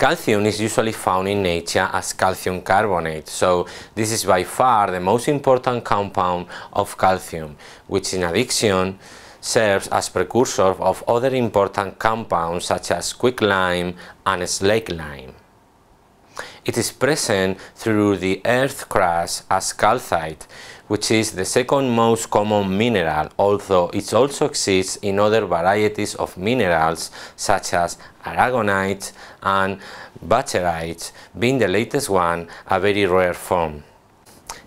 Calcium is usually found in nature as calcium carbonate, so this is by far the most important compound of calcium, which in addiction serves as precursor of other important compounds such as quicklime and slake lime. It is present through the earth crust as calcite, which is the second most common mineral, although it also exists in other varieties of minerals such as aragonite and bacherite, being the latest one a very rare form.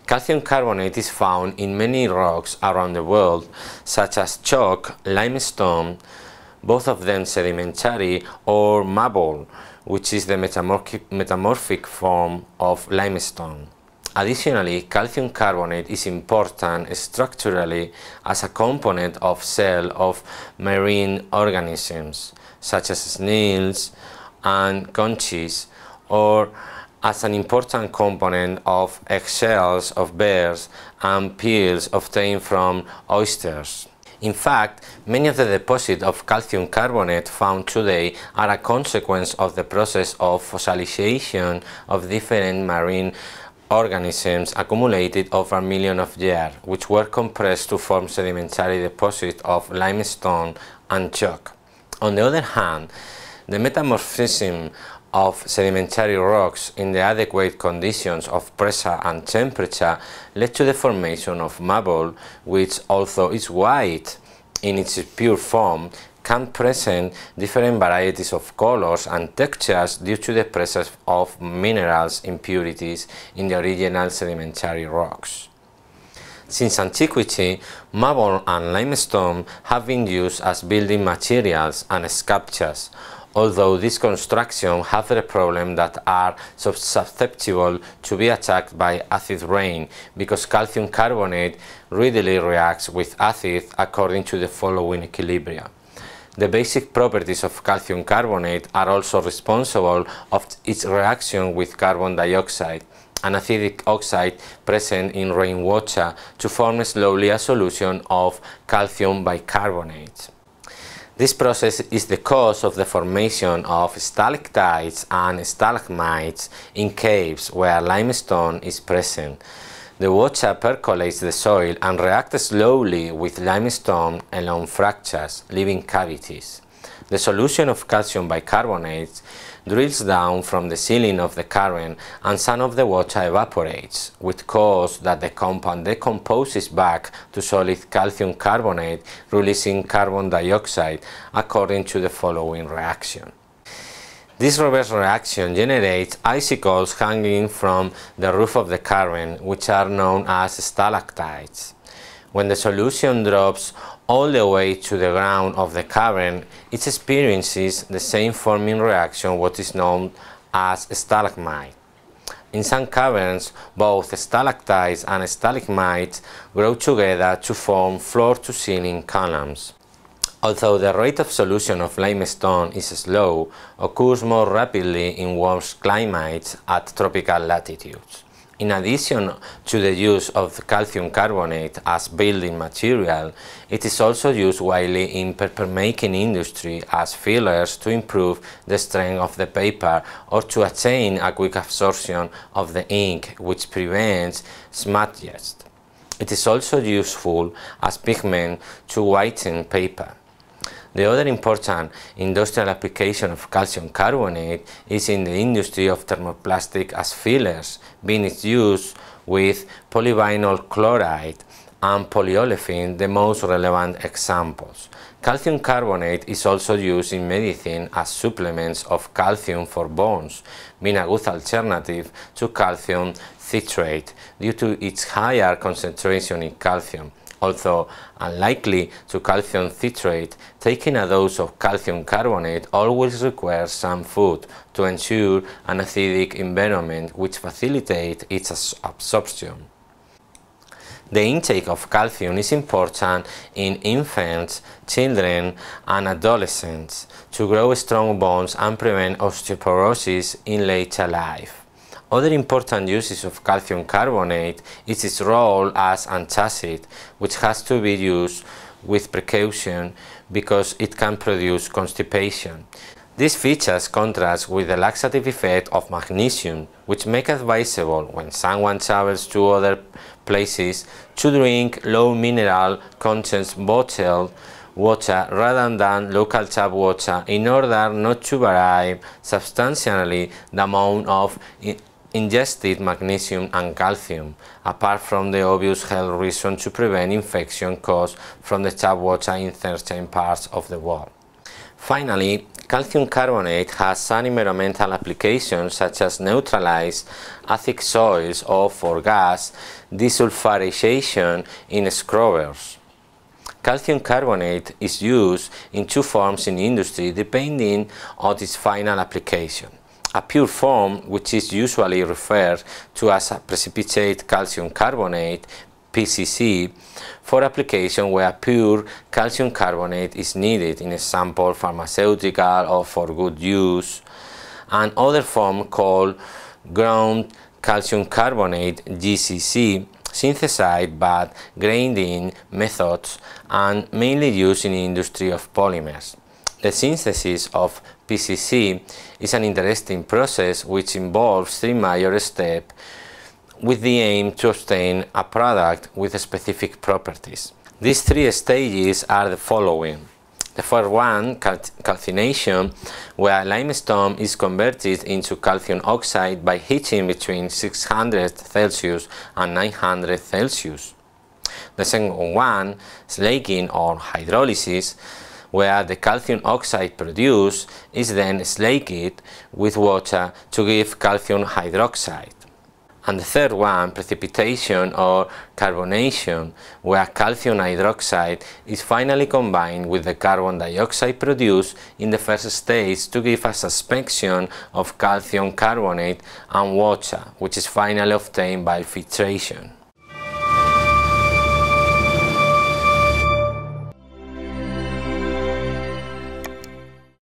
Calcium carbonate is found in many rocks around the world, such as chalk, limestone, both of them sedimentary, or marble, which is the metamorphic, form of limestone. Additionally, calcium carbonate is important structurally as a component of cell of marine organisms, such as snails and conches, or as an important component of eggshells of bears and peels obtained from oysters. In fact, many of the deposits of calcium carbonate found today are a consequence of the process of fossilization of different marine organisms accumulated over millions of years, which were compressed to form sedimentary deposits of limestone and chalk. On the other hand, the metamorphism of sedimentary rocks in the adequate conditions of pressure and temperature led to the formation of marble, which although is white in its pure form, can present different varieties of colors and textures due to the presence of minerals impurities in the original sedimentary rocks. Since antiquity, marble and limestone have been used as building materials and sculptures, although these constructions have the problem that are susceptible to be attacked by acid rain because calcium carbonate readily reacts with acid according to the following equilibria. The basic properties of calcium carbonate are also responsible of its reaction with carbon dioxide, an acidic oxide present in rainwater to form slowly a solution of calcium bicarbonate. This process is the cause of the formation of stalactites and stalagmites in caves where limestone is present. The water percolates the soil and reacts slowly with limestone along fractures, leaving cavities. The solution of calcium bicarbonate drills down from the ceiling of the current and some of the water evaporates, which causes that the compound decomposes back to solid calcium carbonate, releasing carbon dioxide according to the following reaction. This reverse reaction generates icicles hanging from the roof of the current, which are known as stalactites. When the solution drops all the way to the ground of the cavern, it experiences the same forming reaction what is known as stalagmite. In some caverns, both stalactites and stalagmites grow together to form floor-to-ceiling columns. Although the rate of solution of limestone is slow, occurs more rapidly in warm climates at tropical latitudes. In addition to the use of calcium carbonate as building material, it is also used widely in papermaking industry as fillers to improve the strength of the paper or to attain a quick absorption of the ink, which prevents smudges. It is also useful as pigment to whiten paper. The other important industrial application of calcium carbonate is in the industry of thermoplastic as fillers, being its use with polyvinyl chloride and polyolefin the most relevant examples. Calcium carbonate is also used in medicine as supplements of calcium for bones, being a good alternative to calcium citrate due to its higher concentration in calcium although unlikely, to calcium citrate, taking a dose of calcium carbonate always requires some food to ensure an acidic environment which facilitates its absorption. The intake of calcium is important in infants, children and adolescents to grow strong bones and prevent osteoporosis in later life. Other important uses of calcium carbonate is its role as antacid, which has to be used with precaution because it can produce constipation. These features contrast with the laxative effect of magnesium, which make advisable when someone travels to other places to drink low mineral content bottled water rather than local tap water in order not to vary substantially the amount of ingested magnesium and calcium, apart from the obvious health reason to prevent infection caused from the tap water in certain parts of the world. Finally, calcium carbonate has some environmental applications such as neutralized acidic soils or for gas desulfurization in scrubbers. Calcium carbonate is used in two forms in industry depending on its final application a pure form, which is usually referred to as a precipitate calcium carbonate, PCC, for application where pure calcium carbonate is needed, in example pharmaceutical or for good use, and other form called ground calcium carbonate, GCC, synthesized by grinding methods and mainly used in the industry of polymers. The synthesis of PCC is an interesting process which involves three major steps with the aim to obtain a product with specific properties. These three stages are the following. The first one, cal calcination, where limestone is converted into calcium oxide by heating between 600 Celsius and 900 Celsius. The second one, slaking or hydrolysis, where the calcium oxide produced is then slaked with water to give calcium hydroxide. And the third one, precipitation or carbonation, where calcium hydroxide is finally combined with the carbon dioxide produced in the first stage to give a suspension of calcium carbonate and water, which is finally obtained by filtration.